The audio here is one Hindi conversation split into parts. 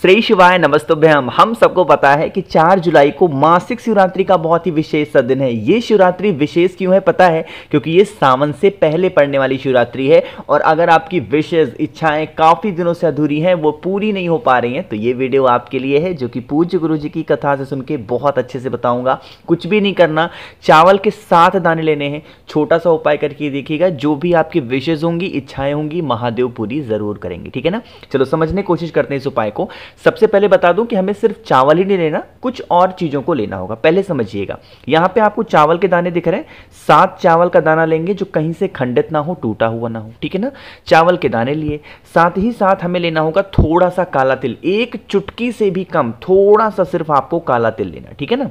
श्री शिवाय नमस्तुभ्यम हम सबको पता है कि 4 जुलाई को मासिक शिवरात्रि का बहुत ही विशेष सा दिन है ये शिवरात्रि विशेष क्यों है पता है क्योंकि ये सावन से पहले पड़ने वाली शिवरात्रि है और अगर आपकी विशेष इच्छाएं काफ़ी दिनों से अधूरी हैं वो पूरी नहीं हो पा रही हैं तो ये वीडियो आपके लिए है जो कि पूज्य गुरु जी की कथा से सुन के बहुत अच्छे से बताऊँगा कुछ भी नहीं करना चावल के साथ दाने लेने हैं छोटा सा उपाय करके देखिएगा जो भी आपकी विशेष होंगी इच्छाएँ होंगी महादेव पूरी ज़रूर करेंगे ठीक है ना चलो समझने कोशिश करते हैं इस उपाय को सबसे पहले बता दूं कि हमें सिर्फ चावल ही नहीं लेना कुछ और चीज़ों को लेना होगा पहले समझिएगा यहां पे आपको चावल के दाने दिख रहे हैं सात चावल का दाना लेंगे जो कहीं से खंडित ना हो टूटा हुआ ना हो ठीक है ना चावल के दाने लिए साथ ही साथ हमें लेना होगा थोड़ा सा काला तिल एक चुटकी से भी कम थोड़ा सा सिर्फ आपको काला तिल लेना ठीक है ना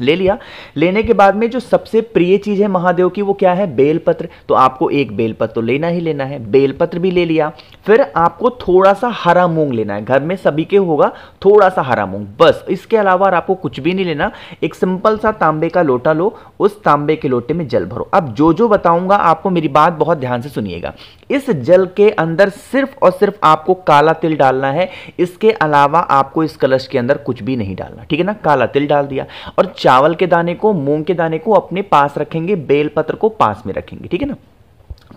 ले लिया लेने के बाद में जो सबसे प्रिय चीज़ है महादेव की वो क्या है बेलपत्र तो आपको एक बेलपत्र तो लेना ही लेना है बेलपत्र भी ले लिया फिर आपको थोड़ा सा हरा मूंग लेना है घर में सभी के होगा थोड़ा सा हरा मूंग बस इसके अलावा आपको कुछ भी नहीं लेना एक सिंपल सा तांबे का लोटा लो उस तांबे के लोटे में जल भरो अब जो जो बताऊंगा आपको मेरी बात बहुत ध्यान से सुनिएगा इस जल के अंदर सिर्फ और सिर्फ आपको काला तिल डालना है इसके अलावा आपको इस कलश के अंदर कुछ भी नहीं डालना ठीक है ना काला तिल डाल दिया और चावल के दाने को मूंग के दाने को अपने पास रखेंगे बेलपत्र को पास में रखेंगे ठीक है ना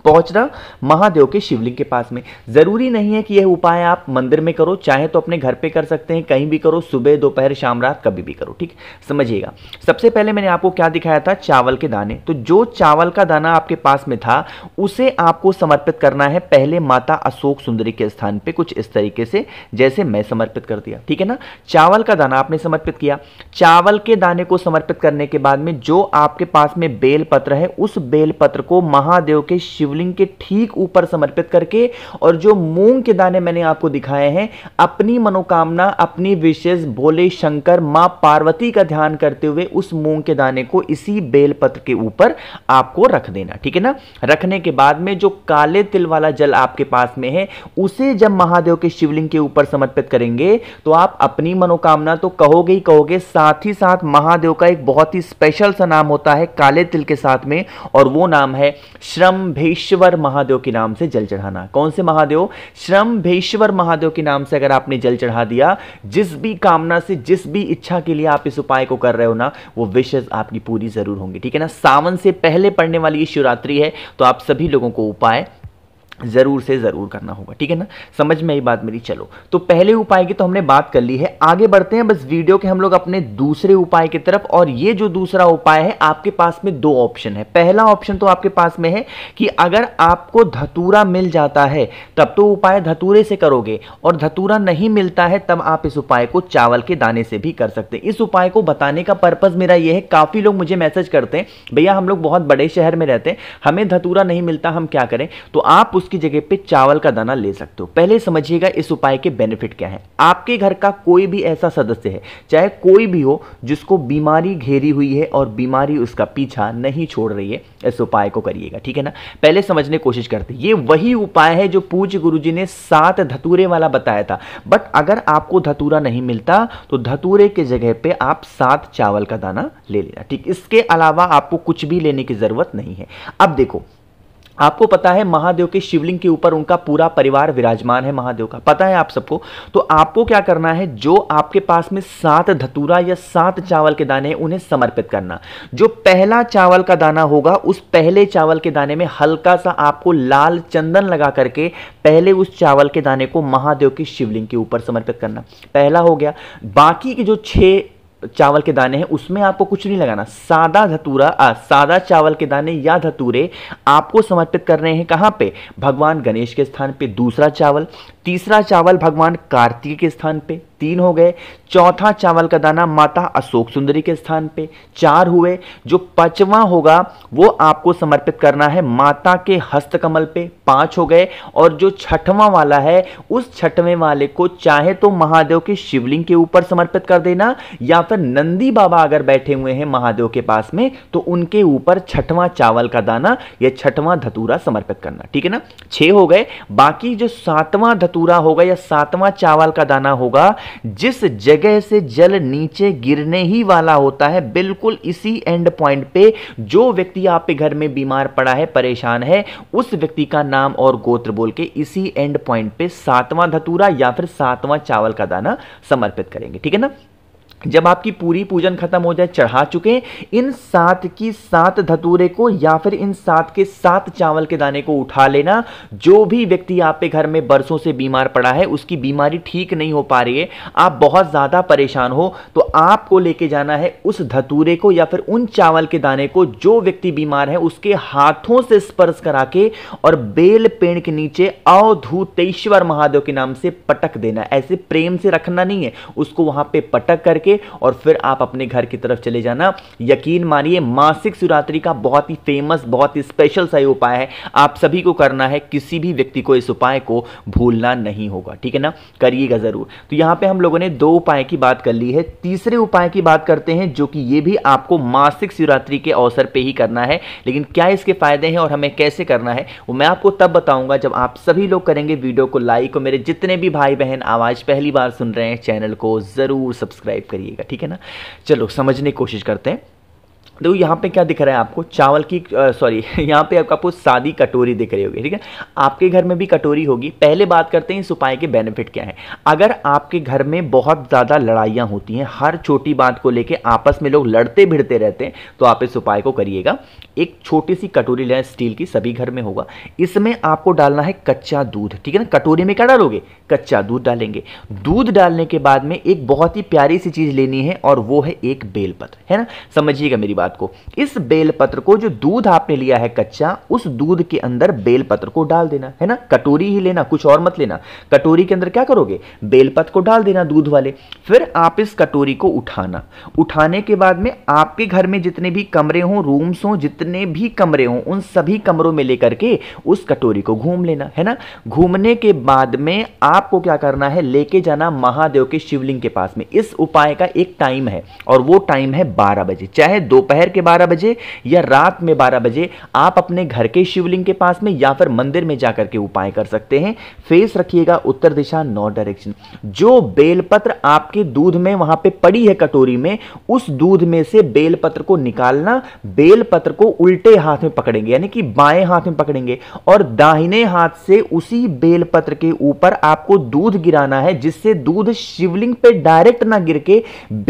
पहुंचना महादेव के शिवलिंग के पास में ज़रूरी नहीं है कि यह उपाय आप मंदिर में करो चाहे तो अपने घर पे कर सकते हैं कहीं भी करो सुबह दोपहर शाम रात कभी भी करो ठीक समझिएगा सबसे पहले मैंने आपको क्या दिखाया था चावल के दाने तो जो चावल का दाना आपके पास में था उसे आपको समर्पित करना है पहले माता अशोक सुंदरी के स्थान पर कुछ इस तरीके से जैसे मैं समर्पित कर दिया ठीक है ना चावल का दाना आपने समर्पित किया चावल के दाने को समर्पित करने के बाद में जो आपके पास में बेलपत्र है उस बेलपत्र को महादेव के शिव शिवलिंग के ठीक ऊपर समर्पित करके और जो मूंग के दाने मैंने आपको दिखाए हैं अपनी मनोकामना अपनी विशेष भोले शंकर माँ पार्वती का ध्यान करते हुए उस मूंग के दाने को इसी बेलपत्र के ऊपर आपको रख देना ठीक है ना रखने के बाद में जो काले तिल वाला जल आपके पास में है उसे जब महादेव के शिवलिंग के ऊपर समर्पित करेंगे तो आप अपनी मनोकामना तो कहोगे ही कहोगे साथ ही साथ महादेव का एक बहुत ही स्पेशल सा नाम होता है काले तिल के साथ में और वो नाम है श्रम भेष भेश्वर महादेव के नाम से जल चढ़ाना कौन से महादेव श्रम भेश्वर महादेव के नाम से अगर आपने जल चढ़ा दिया जिस भी कामना से जिस भी इच्छा के लिए आप इस उपाय को कर रहे हो ना वो विशेष आपकी पूरी जरूर होंगी ठीक है ना सावन से पहले पड़ने वाली शिवरात्रि है तो आप सभी लोगों को उपाय ज़रूर से ज़रूर करना होगा ठीक है ना समझ में आई बात मेरी चलो तो पहले उपाय की तो हमने बात कर ली है आगे बढ़ते हैं बस वीडियो के हम लोग अपने दूसरे उपाय की तरफ और ये जो दूसरा उपाय है आपके पास में दो ऑप्शन है पहला ऑप्शन तो आपके पास में है कि अगर आपको धतूरा मिल जाता है तब तो उपाय धतूरे से करोगे और धतूरा नहीं मिलता है तब आप इस उपाय को चावल के दाने से भी कर सकते इस उपाय को बताने का पर्पज़ मेरा ये है काफ़ी लोग मुझे मैसेज करते हैं भैया हम लोग बहुत बड़े शहर में रहते हैं हमें धतूरा नहीं मिलता हम क्या करें तो आप उसकी जगह पे चावल का दाना ले सकते हो पहले समझिएगा इस उपाय के बेनिफिट क्या है आपके घर का कोई भी ऐसा सदस्य है चाहे कोई भी हो जिसको बीमारी घेरी हुई है और बीमारी उसका पीछा नहीं छोड़ रही है इस उपाय को करिएगा ठीक है ना पहले समझने कोशिश करते ये वही उपाय है जो पूज्य गुरु ने सात धतूरे वाला बताया था बट अगर आपको धतूरा नहीं मिलता तो धतूरे के जगह पर आप सात चावल का दाना ले लेना ठीक इसके अलावा आपको कुछ भी लेने की जरूरत नहीं है अब देखो आपको पता है महादेव के शिवलिंग के ऊपर उनका पूरा परिवार विराजमान है महादेव का पता है आप सबको तो आपको क्या करना है जो आपके पास में सात धतूरा या सात चावल के दाने हैं उन्हें समर्पित करना जो पहला चावल का दाना होगा उस पहले चावल के दाने में हल्का सा आपको लाल चंदन लगा करके पहले उस चावल के दाने को महादेव के शिवलिंग के ऊपर समर्पित करना पहला हो गया बाकी के जो छः चावल के दाने हैं उसमें आपको कुछ नहीं लगाना सादा धतूरा आ, सादा चावल के दाने या धतूरे आपको समर्पित कर रहे हैं कहाँ पे भगवान गणेश के स्थान पे दूसरा चावल तीसरा चावल भगवान कार्तिक के स्थान पे तीन हो गए चौथा चावल का दाना माता अशोक सुंदरी के स्थान पे चार हुए जो पांचवा होगा वो आपको समर्पित करना है माता के हस्तकमल पे पांच हो गए और जो छठवां वाला है उस छठवें वाले को चाहे तो महादेव के शिवलिंग के ऊपर समर्पित कर देना या फिर नंदी बाबा अगर बैठे हुए हैं महादेव के पास में तो उनके ऊपर छठवां चावल का दाना या छठवां धतूरा समर्पित करना ठीक है ना छह हो गए बाकी जो सातवां धतूरा होगा या सातवां चावल का दाना होगा जिस जगह से जल नीचे गिरने ही वाला होता है बिल्कुल इसी एंड पॉइंट पे जो व्यक्ति आपके घर में बीमार पड़ा है परेशान है उस व्यक्ति का नाम और गोत्र बोल के इसी एंड पॉइंट पे सातवां धतूरा या फिर सातवां चावल का दाना समर्पित करेंगे ठीक है ना जब आपकी पूरी पूजन खत्म हो जाए चढ़ा चुके इन सात की सात धतूरे को या फिर इन सात के सात चावल के दाने को उठा लेना जो भी व्यक्ति आपके घर में बरसों से बीमार पड़ा है उसकी बीमारी ठीक नहीं हो पा रही है आप बहुत ज़्यादा परेशान हो तो आपको लेके जाना है उस धतूरे को या फिर उन चावल के दाने को जो व्यक्ति बीमार है उसके हाथों से स्पर्श करा के और बेल पेड़ के नीचे अवधूतेश्वर महादेव के नाम से पटक देना ऐसे प्रेम से रखना नहीं है उसको वहां पर पटक करके लीजिए और फिर आप अपने घर की तरफ चले जाना यकीन मानिए मासिक शिवरात्रि का बहुत ही फेमस बहुत ही स्पेशल सा उपाय है आप सभी को करना है किसी भी व्यक्ति को इस उपाय को भूलना नहीं होगा ठीक है ना करिएगा ज़रूर तो यहां पे हम लोगों ने दो उपाय की बात कर ली है तीसरे उपाय की बात करते हैं जो कि ये भी आपको मासिक शिवरात्रि के अवसर पर ही करना है लेकिन क्या इसके फायदे हैं और हमें कैसे करना है वो मैं आपको तब बताऊंगा जब आप सभी लोग करेंगे वीडियो को लाइक और मेरे जितने भी भाई बहन आवाज़ पहली बार सुन रहे हैं चैनल को ज़रूर सब्सक्राइब करिए करिएगा ठीक है ना चलो समझने की कोशिश करते हैं तो यहाँ पे क्या दिख रहा है आपको चावल की सॉरी यहाँ पे आपको सादी कटोरी दिख रही होगी ठीक है आपके घर में भी कटोरी होगी पहले बात करते हैं इस उपाय के बेनिफिट क्या है अगर आपके घर में बहुत ज़्यादा लड़ाइयाँ होती हैं हर छोटी बात को लेकर आपस में लोग लड़ते भिड़ते रहते हैं तो आप इस उपाय को करिएगा एक छोटी सी कटोरी लें स्टील की सभी घर में होगा इसमें आपको डालना है कच्चा दूध ठीक है ना कटोरी में क्या डालोगे कच्चा दूध डालेंगे दूध डालने के बाद में एक बहुत ही प्यारी सी चीज़ लेनी है और वो है एक बेलपत्र है ना समझिएगा मेरी बात बात को इस बेलपत्र को जो दूध आपने लिया है कच्चा उस दूध के अंदर बेलपत्र को डाल देना है ना कटोरी ही लेना कुछ और मत लेना कटोरी के अंदर क्या करोगे बेलपत्र को डाल देना दूध वाले फिर आप इस कटोरी को उठाना उठाने के बाद में आपके घर में जितने भी कमरे हों रूम्स हों जितने भी कमरे हों उन सभी कमरों में लेकर के उस कटोरी को घूम लेना है ना घूमने के बाद में आपको क्या करना है लेके जाना महादेव के शिवलिंग के पास में इस उपाय का एक टाइम है और वो टाइम है बारह बजे चाहे दोपहर दोपहर के बारह बजे या रात में बारह बजे आप अपने घर के शिवलिंग के पास में या फिर मंदिर में जाकर के उपाय कर सकते हैं फेस रखिएगा उत्तर दिशा नॉर्थ डायरेक्शन जो बेलपत्र आपके दूध में वहां पे पड़ी है कटोरी में उस दूध में से बेलपत्र को निकालना बेलपत्र को उल्टे हाथ में पकड़ेंगे यानी कि बाएं हाथ में पकड़ेंगे और दाहिने हाथ से उसी बेलपत्र के ऊपर आपको दूध गिराना है जिससे दूध शिवलिंग पे डायरेक्ट ना गिर के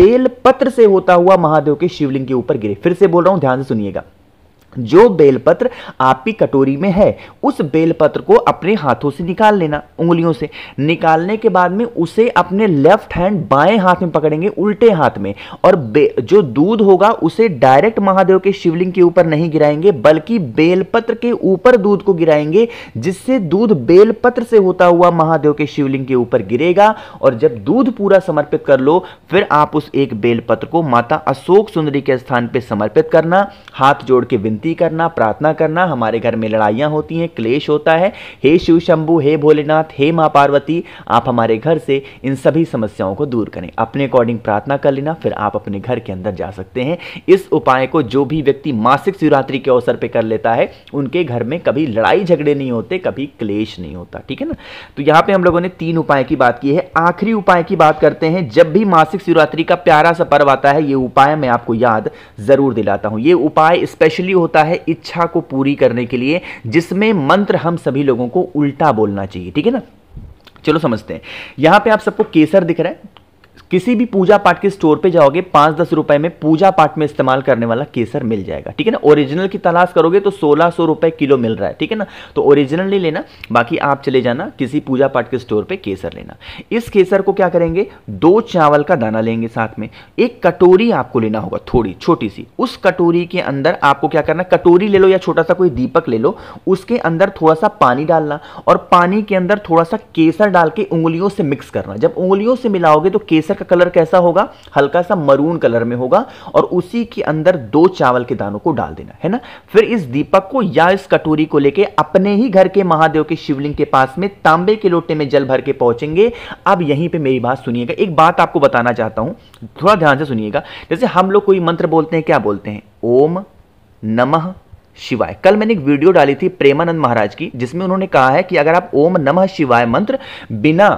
बेलपत्र से होता हुआ महादेव के शिवलिंग के ऊपर गिरे फिर से बोल रहा हूँ ध्यान से सुनिएगा जो बेलपत्र आपकी कटोरी में है उस बेलपत्र को अपने हाथों से निकाल लेना उंगलियों से निकालने के बाद में उसे अपने लेफ्ट हैंड बाएं हाथ में पकड़ेंगे उल्टे हाथ में और जो दूध होगा उसे डायरेक्ट महादेव के शिवलिंग के ऊपर नहीं गिराएंगे बल्कि बेलपत्र के ऊपर दूध को गिराएंगे जिससे दूध बेलपत्र से होता हुआ महादेव के शिवलिंग के ऊपर गिरेगा और जब दूध पूरा समर्पित कर लो फिर आप उस एक बेलपत्र को माता अशोक सुंदरी के स्थान पर समर्पित करना हाथ जोड़ के विनती विनती करना प्रार्थना करना हमारे घर में लड़ाइयाँ होती हैं क्लेश होता है हे शिव शंभु हे भोलेनाथ हे माँ पार्वती आप हमारे घर से इन सभी समस्याओं को दूर करें अपने अकॉर्डिंग प्रार्थना कर लेना फिर आप अपने घर के अंदर जा सकते हैं इस उपाय को जो भी व्यक्ति मासिक शिवरात्रि के अवसर पर कर लेता है उनके घर में कभी लड़ाई झगड़े नहीं होते कभी क्लेश नहीं होता ठीक है ना तो यहाँ पर हम लोगों ने तीन उपाय की बात की है आखिरी उपाय की बात करते हैं जब भी मासिक शिवरात्रि का प्यारा सा पर्व आता है ये उपाय मैं आपको याद जरूर दिलाता हूँ ये उपाय स्पेशली होता होता है इच्छा को पूरी करने के लिए जिसमें मंत्र हम सभी लोगों को उल्टा बोलना चाहिए ठीक है ना चलो समझते हैं यहां पे आप सबको केसर दिख रहा है किसी भी पूजा पाठ के स्टोर पे जाओगे पांच दस रुपए में पूजा पाठ में इस्तेमाल करने वाला केसर मिल जाएगा ठीक है ना ओरिजिनल की तलाश करोगे तो सोलह सौ रुपए किलो मिल रहा है ठीक है ना तो ओरिजिनल नहीं लेना बाकी आप चले जाना किसी पूजा पाठ के स्टोर पे केसर लेना इस केसर को क्या करेंगे दो चावल का दाना लेंगे साथ में एक कटोरी आपको लेना होगा थोड़ी छोटी सी उस कटोरी के अंदर आपको क्या करना कटोरी ले लो या छोटा सा कोई दीपक ले लो उसके अंदर थोड़ा सा पानी डालना और पानी के अंदर थोड़ा सा केसर डाल के उंगलियों से मिक्स करना जब उंगलियों से मिलाओगे तो केसर मिक्सचर का कलर कैसा होगा हल्का सा मरून कलर में होगा और उसी के अंदर दो चावल के दानों को डाल देना है ना फिर इस दीपक को या इस कटोरी को लेके अपने ही घर के महादेव के शिवलिंग के पास में तांबे के लोटे में जल भर के पहुंचेंगे अब यहीं पे मेरी बात सुनिएगा एक बात आपको बताना चाहता हूं थोड़ा ध्यान से सुनिएगा जैसे हम लोग कोई मंत्र बोलते हैं क्या बोलते हैं ओम नमः शिवाय कल मैंने एक वीडियो डाली थी प्रेमानंद महाराज की जिसमें उन्होंने कहा है कि अगर आप ओम नमः शिवाय मंत्र बिना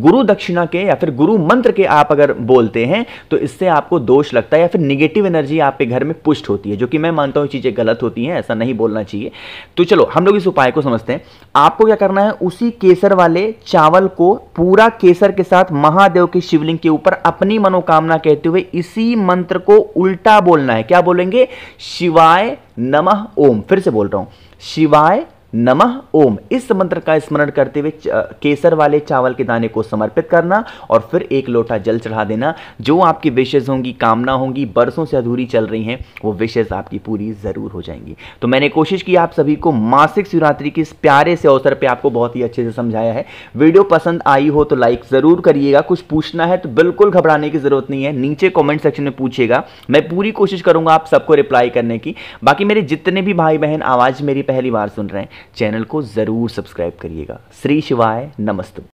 गुरु दक्षिणा के या फिर गुरु मंत्र के आप अगर बोलते हैं तो इससे आपको दोष लगता है या फिर निगेटिव एनर्जी आपके घर में पुष्ट होती है जो कि मैं मानता हूँ चीज़ें गलत होती हैं ऐसा नहीं बोलना चाहिए तो चलो हम लोग इस उपाय को समझते हैं आपको क्या करना है उसी केसर वाले चावल को पूरा केसर के साथ महादेव के शिवलिंग के ऊपर अपनी मनोकामना कहते हुए इसी मंत्र को उल्टा बोलना है क्या बोलेंगे शिवाय नमः ओम फिर से बोल रहा हूँ शिवाय नमः ओम इस मंत्र का स्मरण करते हुए केसर वाले चावल के दाने को समर्पित करना और फिर एक लोटा जल चढ़ा देना जो आपकी विशेष होंगी कामना होंगी बरसों से अधूरी चल रही हैं वो विशेष आपकी पूरी ज़रूर हो जाएंगी तो मैंने कोशिश की आप सभी को मासिक शिवरात्रि के इस प्यारे से अवसर पर आपको बहुत ही अच्छे से समझाया है वीडियो पसंद आई हो तो लाइक ज़रूर करिएगा कुछ पूछना है तो बिल्कुल घबराने की ज़रूरत नहीं है नीचे कॉमेंट सेक्शन में पूछिएगा मैं पूरी कोशिश करूँगा आप सबको रिप्लाई करने की बाकी मेरे जितने भी भाई बहन आवाज़ मेरी पहली बार सुन रहे हैं चैनल को ज़रूर सब्सक्राइब करिएगा श्री शिवाय नमस्ते